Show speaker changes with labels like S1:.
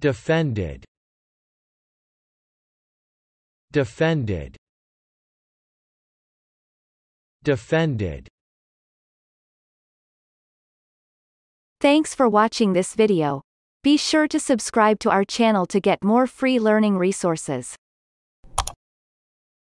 S1: Defended Defended Defended
S2: Thanks for watching this video. Be sure to subscribe to our channel to get more free learning resources.